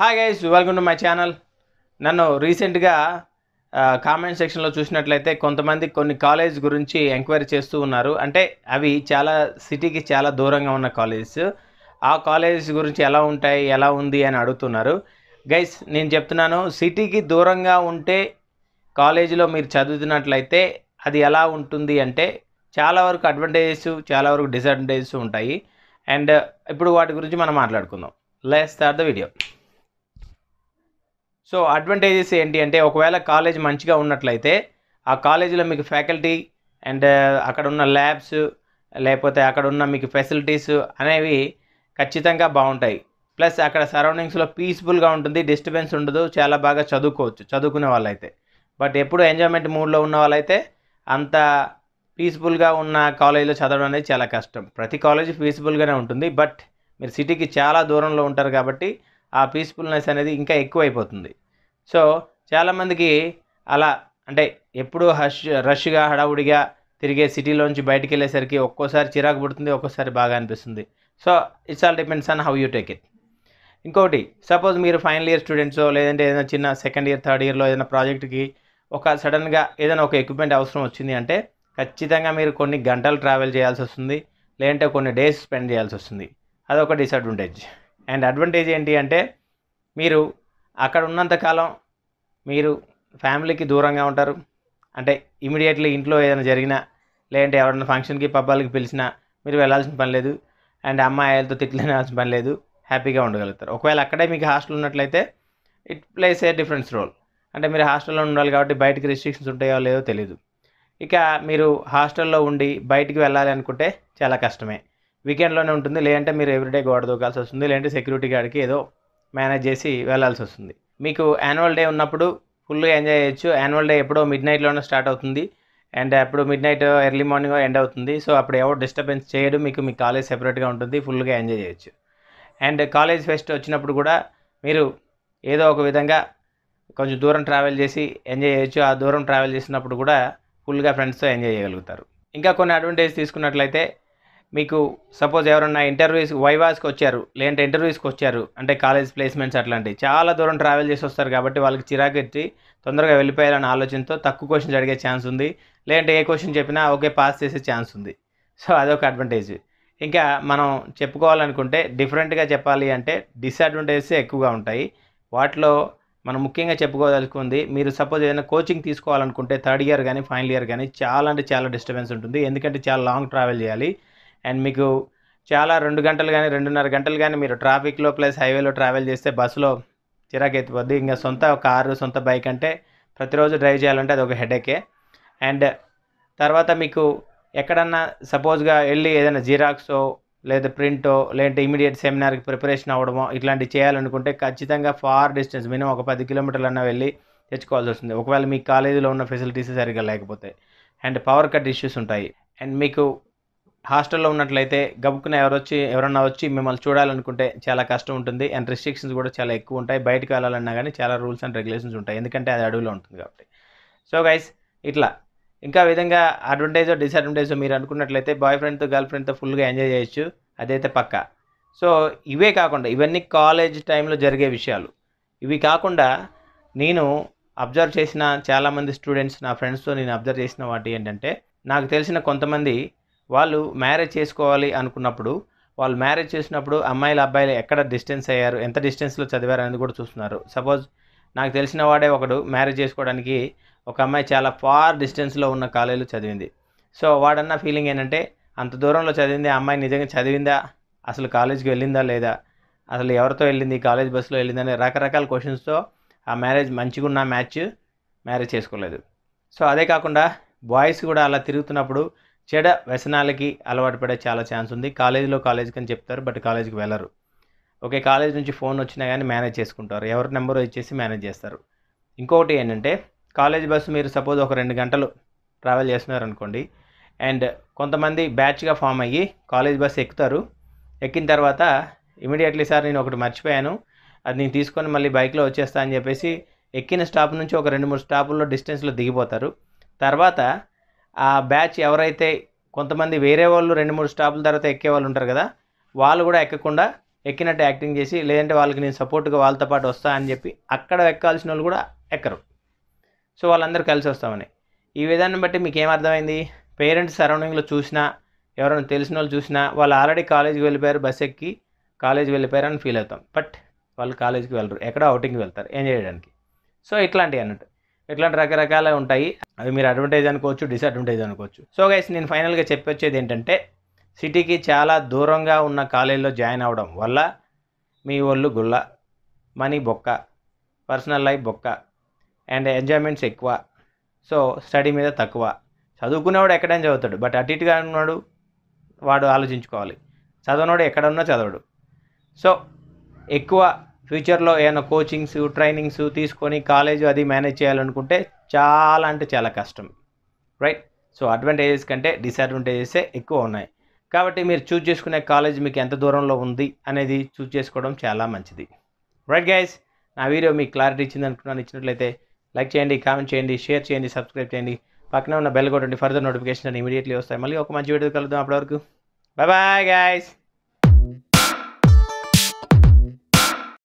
hi guys welcome to my channel నన్ను రీసెంట్గా comment సెక్షన్లో చూసినట్లయితే కొంతమంది కొన్ని కాలేజ్ గురించి ఎంక్వైరీ చేస్తూ ఉన్నారు అంటే అవి చాలా సిటీకి చాలా దూరంగా ఉన్న కాలేజెస్ ఆ కాలేజెస్ గురించి ఎలా ఉంటాయి ఎలా ఉంది అని అడుగుతున్నారు గైస్ నేను చెప్తున్నాను సిటీకి దూరంగా ఉంటే కాలేజీలో మీరు చదువుతున్నట్లయితే అది ఎలా ఉంటుంది అంటే చాలా వరకు అడ్వాంటేజెస్ చాలా వరకు డిసడ్వాంటేజెస్ ఉంటాయి అండ్ ఇప్పుడు వాటి గురించి మనం మాట్లాడుకుందాం let's start the video so advantages ఏంటి అంటే ఒకవేళ కాలేజ్ మంచిగా ఉన్నట్లయితే ఆ కాలేజీలో మీకు ఫ్యాకల్టీ అండ్ uh, అక్కడ ఉన్న ల్యాబ్స్ లేకపోతే అక్కడ ఉన్న మీకు ఫెసిలిటీస్ అనేవి ఖచ్చితంగా బాగుంటాయి ప్లస్ అక్కడ సరౌండింగ్స్లో పీస్ఫుల్గా ఉంటుంది డిస్టర్బెన్స్ ఉండదు చాలా బాగా చదువుకోవచ్చు చదువుకునే వాళ్ళైతే బట్ ఎప్పుడు ఎంజాయ్మెంట్ మూడ్లో ఉన్న వాళ్ళైతే అంత పీస్ఫుల్గా ఉన్న కాలేజీలో చదవడం అనేది చాలా కష్టం ప్రతి కాలేజీ పీస్ఫుల్గానే ఉంటుంది బట్ మీరు సిటీకి చాలా దూరంలో ఉంటారు కాబట్టి ఆ పీస్ఫుల్నెస్ అనేది ఇంకా ఎక్కువైపోతుంది సో చాలామందికి అలా అంటే ఎప్పుడూ హష్ రష్గా హడావుడిగా తిరిగే సిటీలోంచి బయటికి వెళ్ళేసరికి ఒక్కోసారి చిరాకు పుడుతుంది ఒక్కోసారి బాగా అనిపిస్తుంది so it's all depends on how you take it ఇంకోటి సపోజ్ మీరు ఫైనల్ ఇయర్ స్టూడెంట్స్ లేదంటే ఏదైనా చిన్న సెకండ్ ఇయర్ థర్డ్ ఇయర్లో ఏదైనా ప్రాజెక్ట్కి ఒక సడన్గా ఏదైనా ఒక ఎక్విప్మెంట్ అవసరం వచ్చింది అంటే ఖచ్చితంగా మీరు కొన్ని గంటలు ట్రావెల్ చేయాల్సి వస్తుంది లేదంటే కొన్ని డేస్ స్పెండ్ చేయాల్సి వస్తుంది అదొక డిసడ్వాంటేజ్ అండ్ అడ్వాంటేజ్ ఏంటి అంటే మీరు అక్కడ ఉన్నంతకాలం మీరు ఫ్యామిలీకి దూరంగా ఉంటారు అంటే ఇమీడియట్లీ ఇంట్లో ఏదైనా జరిగినా లేదంటే ఎవరైనా ఫంక్షన్కి పబ్బాలకి పిలిచినా మీరు వెళ్ళాల్సిన పని లేదు అండ్ అమ్మాయిలతో తిట్లనాల్సిన పని లేదు హ్యాపీగా ఉండగలుగుతారు ఒకవేళ అక్కడే మీకు హాస్టల్ ఉన్నట్లయితే it places a difference role అంటే మీరు హాస్టల్లో ఉండాలి కాబట్టి బయటికి రిస్ట్రిక్షన్స్ ఉంటాయో లేదో తెలియదు ఇక మీరు హాస్టల్లో ఉండి బయటికి వెళ్ళాలి అనుకుంటే చాలా కష్టమే వీకెండ్లోనే ఉంటుంది లేదంటే మీరు ఎవ్రీడే గోడ దూకాల్సి వస్తుంది లేదంటే సెక్యూరిటీ గార్డ్కి ఏదో మేనేజ్ చేసి వెళ్ళాల్సి వస్తుంది మీకు యాన్యువల్ డే ఉన్నప్పుడు ఫుల్గా ఎంజాయ్ చేయొచ్చు యాన్యువల్ డే ఎప్పుడో మిడ్ నైట్లోనే స్టార్ట్ అవుతుంది అండ్ అప్పుడు mid night early morning end అవుతుంది సో అప్పుడు ఎవరు డిస్టర్బెన్స్ చేయడు మీకు మీ కాలేజ్ సెపరేట్గా ఉంటుంది ఫుల్గా ఎంజాయ్ చేయొచ్చు అండ్ కాలేజ్ ఫెస్ట్ వచ్చినప్పుడు కూడా మీరు ఏదో ఒక విధంగా కొంచెం దూరం ట్రావెల్ చేసి ఎంజాయ్ చేయొచ్చు ఆ దూరం ట్రావెల్ చేసినప్పుడు కూడా ఫుల్గా ఫ్రెండ్స్తో ఎంజాయ్ చేయగలుగుతారు ఇంకా కొన్ని అడ్వాంటేజ్ తీసుకున్నట్లయితే మీకు సపోజ్ ఎవరన్నా ఇంటర్వ్యూస్ వైవాస్కి వచ్చారు లేదంటే ఇంటర్వ్యూస్కి వచ్చారు అంటే కాలేజ్ ప్లేస్మెంట్స్ అట్లాంటివి చాలా దూరం ట్రావెల్ చేసి వస్తారు కాబట్టి వాళ్ళకి చిరాకు ఎత్తి తొందరగా వెళ్ళిపోయాలనే ఆలోచనతో తక్కువ క్వశ్చన్స్ అడిగే ఛాన్స్ ఉంది లేదంటే ఏ క్వశ్చన్ చెప్పినా ఓకే పాస్ చేసే ఛాన్స్ ఉంది సో అదొక అడ్వాంటేజ్ ఇంకా మనం చెప్పుకోవాలనుకుంటే డిఫరెంట్గా చెప్పాలి అంటే డిసడ్వాంటేజెస్ ఎక్కువగా ఉంటాయి వాటిలో మనం ముఖ్యంగా చెప్పుకోదలుచుకుంది మీరు సపోజ్ ఏదైనా కోచింగ్ తీసుకోవాలనుకుంటే థర్డ్ ఇయర్ కానీ ఫైనల్ ఇయర్ కానీ చాలా అంటే చాలా డిస్టర్బెన్స్ ఉంటుంది ఎందుకంటే చాలా లాంగ్ ట్రావెల్ చేయాలి అండ్ మీకు చాలా రెండు గంటలు కానీ రెండున్నర గంటలు కానీ మీరు ట్రాఫిక్లో ప్లస్ హైవేలో ట్రావెల్ చేస్తే బస్సులో చిరాకు ఎత్తిపోద్ది ఇంకా సొంత కారు సొంత బైక్ అంటే ప్రతిరోజు డ్రైవ్ చేయాలంటే అది ఒక హెడేకే అండ్ తర్వాత మీకు ఎక్కడన్నా సపోజ్గా వెళ్ళి ఏదైనా జిరాక్సో లేదా ప్రింటో లేదంటే ఇమీడియట్ సెమినార్కి ప్రిపరేషన్ అవ్వడమో ఇట్లాంటివి చేయాలనుకుంటే ఖచ్చితంగా ఫార్ డిస్టెన్స్ మినిమం ఒక పది కిలోమీటర్లన్నా వెళ్ళి తెచ్చుకోవాల్సి వస్తుంది ఒకవేళ మీ కాలేజీలో ఉన్న ఫెసిలిటీస్ సరిగ్గా లేకపోతే అండ్ పవర్ కట్ ఇష్యూస్ ఉంటాయి అండ్ మీకు హాస్టల్లో ఉన్నట్లయితే గబుక్కున ఎవరొచ్చి ఎవరన్నా వచ్చి మిమ్మల్ని చూడాలనుకుంటే చాలా కష్టం ఉంటుంది అండ్ రెస్ట్రిక్షన్స్ కూడా చాలా ఎక్కువ ఉంటాయి బయటకు వెళ్ళాలన్నా కానీ చాలా రూల్స్ అండ్ రెగ్యులేషన్స్ ఉంటాయి ఎందుకంటే అది అడవిలో ఉంటుంది కాబట్టి సో గైస్ ఇట్లా ఇంకా విధంగా అడ్వాంటేజో డిసడ్వాంటేజో మీరు అనుకున్నట్లయితే బాయ్ ఫ్రెండ్తో గర్ల్ ఫ్రెండ్తో ఫుల్గా ఎంజాయ్ చేయొచ్చు అదైతే పక్క సో ఇవే కాకుండా ఇవన్నీ కాలేజ్ టైంలో జరిగే విషయాలు ఇవి కాకుండా నేను అబ్జర్వ్ చేసిన చాలామంది స్టూడెంట్స్ నా ఫ్రెండ్స్తో నేను అబ్జర్వ్ చేసిన వాటి ఏంటంటే నాకు తెలిసిన కొంతమంది వాళ్ళు మ్యారేజ్ చేసుకోవాలి అనుకున్నప్పుడు వాళ్ళు మ్యారేజ్ చేసినప్పుడు అమ్మాయిలు అబ్బాయిలు ఎక్కడ డిస్టెన్స్ అయ్యారు ఎంత డిస్టెన్స్లో చదివారు అనేది కూడా చూస్తున్నారు సపోజ్ నాకు తెలిసిన వాడే ఒకడు మ్యారేజ్ చేసుకోవడానికి ఒక అమ్మాయి చాలా ఫార్ డిస్టెన్స్లో ఉన్న కాలేజీలో చదివింది సో వాడన్న ఫీలింగ్ ఏంటంటే అంత దూరంలో చదివింది ఆ అమ్మాయి నిజంగా చదివిందా అసలు కాలేజ్కి వెళ్ళిందా లేదా అసలు ఎవరితో వెళ్ళింది కాలేజ్ బస్సులో వెళ్ళిందని రకరకాల క్వశ్చన్స్తో ఆ మ్యారేజ్ మంచిగా ఉన్న మ్యాచ్ మ్యారేజ్ చేసుకోలేదు సో అదే కాకుండా బాయ్స్ కూడా అలా తిరుగుతున్నప్పుడు చెడ వ్యసనాలకి అలవాటు పడే చాలా ఛాన్స్ ఉంది కాలేజీలో కాలేజీకి అని చెప్తారు బట్ కాలేజీకి వెళ్ళరు ఓకే కాలేజ్ నుంచి ఫోన్ వచ్చినా కానీ మేనేజ్ చేసుకుంటారు ఎవరి నెంబర్ ఇచ్చేసి మేనేజ్ చేస్తారు ఇంకొకటి ఏంటంటే కాలేజ్ బస్సు మీరు సపోజ్ ఒక రెండు గంటలు ట్రావెల్ చేస్తున్నారు అనుకోండి అండ్ కొంతమంది బ్యాచ్గా ఫామ్ అయ్యి కాలేజ్ బస్సు ఎక్కుతారు ఎక్కిన తర్వాత ఇమీడియట్లీ సార్ నేను ఒకటి మర్చిపోయాను అది నేను తీసుకొని మళ్ళీ బైక్లో వచ్చేస్తా అని చెప్పేసి ఎక్కిన స్టాప్ నుంచి ఒక రెండు మూడు స్టాపుల్లో డిస్టెన్స్లో దిగిపోతారు తర్వాత ఆ బ్యాచ్ ఎవరైతే కొంతమంది వేరే వాళ్ళు రెండు మూడు స్టాపుల తర్వాత ఎక్కే వాళ్ళు ఉంటారు కదా వాళ్ళు కూడా ఎక్కకుండా ఎక్కినట్టు యాక్టింగ్ చేసి లేదంటే వాళ్ళకి నేను సపోర్ట్గా వాళ్ళతో పాటు వస్తా అని చెప్పి అక్కడ ఎక్కాల్సిన వాళ్ళు కూడా ఎక్కరు సో వాళ్ళందరూ కలిసి వస్తామని ఈ విధానం బట్టి మీకు ఏమర్థమైంది పేరెంట్స్ సరౌండింగ్లో చూసినా ఎవరైనా తెలిసిన వాళ్ళు చూసినా వాళ్ళు ఆల్రెడీ కాలేజీకి వెళ్ళిపోయారు బస్ ఎక్కి కాలేజీకి వెళ్ళిపోయారు అని ఫీల్ అవుతాం బట్ వాళ్ళు కాలేజీకి వెళ్ళరు ఎక్కడ అవుటింగ్కి వెళ్తారు ఎంజాయ్ చేయడానికి సో ఇట్లాంటివి అన్నట్టు ఇట్లాంటి రకరకాల ఉంటాయి అవి మీరు అడ్వాంటేజ్ అనుకోవచ్చు డిసడ్వాంటేజ్ అనుకోవచ్చు సో గైస్ నేను ఫైనల్గా చెప్పొచ్చేది ఏంటంటే సిటీకి చాలా దూరంగా ఉన్న కాలేజీలో జాయిన్ అవ్వడం వల్ల మీ ఒళ్ళు గుల్ల మనీ బొక్క పర్సనల్ లైఫ్ బొక్క అండ్ ఎంజాయ్మెంట్స్ ఎక్కువ సో స్టడీ మీద తక్కువ చదువుకునేవాడు ఎక్కడైనా చదువుతాడు బట్ అటు ఇటుగా ఉన్నాడు వాడు ఆలోచించుకోవాలి చదవనోడు ఉన్నా చదవడు సో ఎక్కువ ఫ్యూచర్లో ఏమైనా కోచింగ్స్ ట్రైనింగ్స్ తీసుకొని కాలేజ్ అది మేనేజ్ చేయాలనుకుంటే చాలా అంటే చాలా కష్టం రైట్ సో అడ్వాంటేజెస్ కంటే డిసడ్వాంటేజెసే ఎక్కువ ఉన్నాయి కాబట్టి మీరు చూజ్ చేసుకునే కాలేజ్ మీకు ఎంత దూరంలో ఉంది అనేది చూజ్ చేసుకోవడం చాలా మంచిది రైట్ గైస్ నా వీడియో మీకు క్లారిటీ ఇచ్చింది అనుకున్నాను ఇచ్చినట్లయితే లైక్ చేయండి కామెంట్ చేయండి షేర్ చేయండి సబ్స్క్రైబ్ చేయండి పక్కన ఉన్న బెల్ కొట్టండి ఫర్దర్ నోటిఫికేషన్ ఇమీడియట్లీ వస్తాయి మళ్ళీ ఒక మంచి వీడియో కలుద్దాం అప్పటివరకు బాయ్ బాయ్ గాయస్